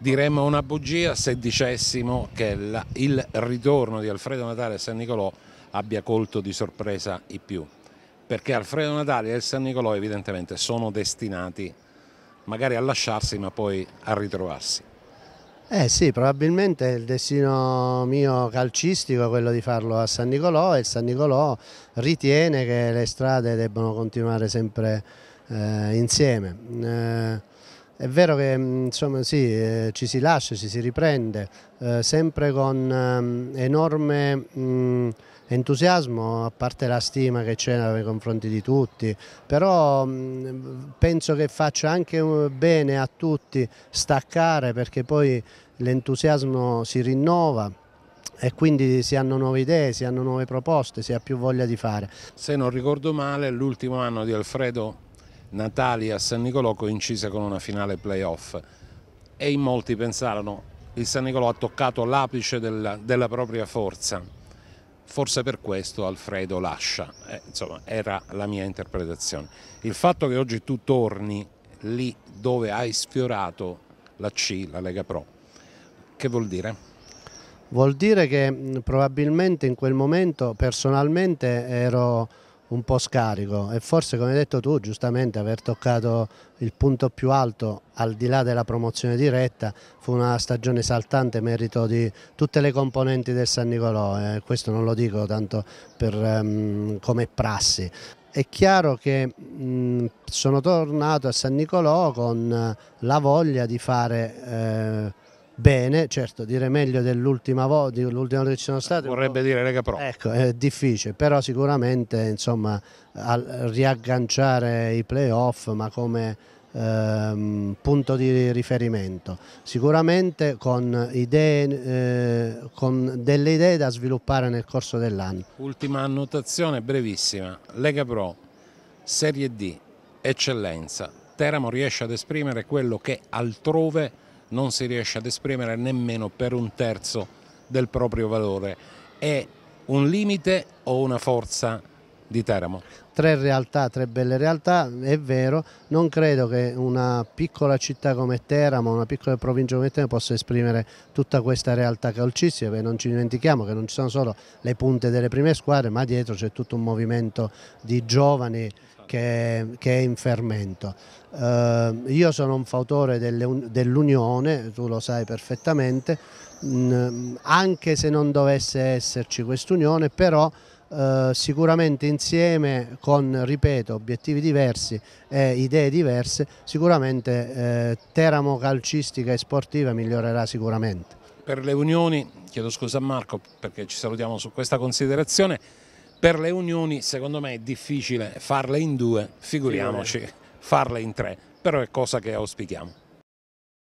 diremmo una bugia se dicessimo che il ritorno di Alfredo Natale a San Nicolò abbia colto di sorpresa i più, perché Alfredo Natale e il San Nicolò evidentemente sono destinati magari a lasciarsi ma poi a ritrovarsi. Eh sì, probabilmente il destino mio calcistico è quello di farlo a San Nicolò e il San Nicolò ritiene che le strade debbano continuare sempre eh, insieme. Eh, è vero che mm, insomma, sì, eh, ci si lascia, ci si riprende, eh, sempre con eh, enorme mh, mm, entusiasmo, a parte la stima che c'è nei confronti di tutti, però mh, mm, penso che faccia anche eh, bene a tutti staccare perché poi l'entusiasmo si rinnova e quindi si hanno nuove idee, si hanno nuove proposte, si ha più voglia di fare. Se non ricordo male, l'ultimo anno di Alfredo Natali a San Nicolò coincise con una finale playoff e in molti pensarono il San Nicolò ha toccato l'apice della, della, propria forza, forse per questo Alfredo lascia, eh, insomma era la mia interpretazione. Il fatto che oggi tu torni lì dove hai sfiorato la C, la Lega Pro, che vuol dire? Vuol dire che probabilmente in quel momento personalmente ero un po' scarico e forse come hai detto tu giustamente aver toccato il punto più alto al di là della promozione diretta fu una stagione saltante merito di tutte le componenti del San Nicolò eh, questo non lo dico tanto per, um, come prassi è chiaro che mh, sono tornato a San Nicolò con la voglia di fare eh, bene, certo dire meglio dell'ultima volta, che ci sono state. Vorrebbe dire Lega Pro. Ecco, è difficile, però sicuramente insomma, riagganciare i playoff ma come ehm, punto di riferimento. Sicuramente con, idee, eh, con delle idee da sviluppare nel corso dell'anno. Ultima annotazione brevissima, Lega Pro, Serie D, eccellenza. Teramo riesce ad esprimere quello che altrove non si riesce ad esprimere nemmeno per un terzo del proprio valore. È un limite o una forza di Teramo. Tre realtà, tre belle realtà, è vero, non credo che una piccola città come Teramo, una piccola provincia come Teramo possa esprimere tutta questa realtà calcistica, perché non ci dimentichiamo che non ci sono solo le punte delle prime squadre, ma dietro c'è tutto un movimento di giovani che, che, è in fermento. Eh, io sono un fautore dell'unione, dell tu lo sai perfettamente, mh, mm, anche se non dovesse esserci quest'unione, però eh, sicuramente insieme con, ripeto, obiettivi diversi e idee diverse, sicuramente eh, Teramo calcistica e sportiva migliorerà sicuramente. Per le unioni, chiedo scusa a Marco perché ci salutiamo su questa considerazione, per le unioni secondo me è difficile farle in due, figuriamoci, farle in tre, però è cosa che auspichiamo.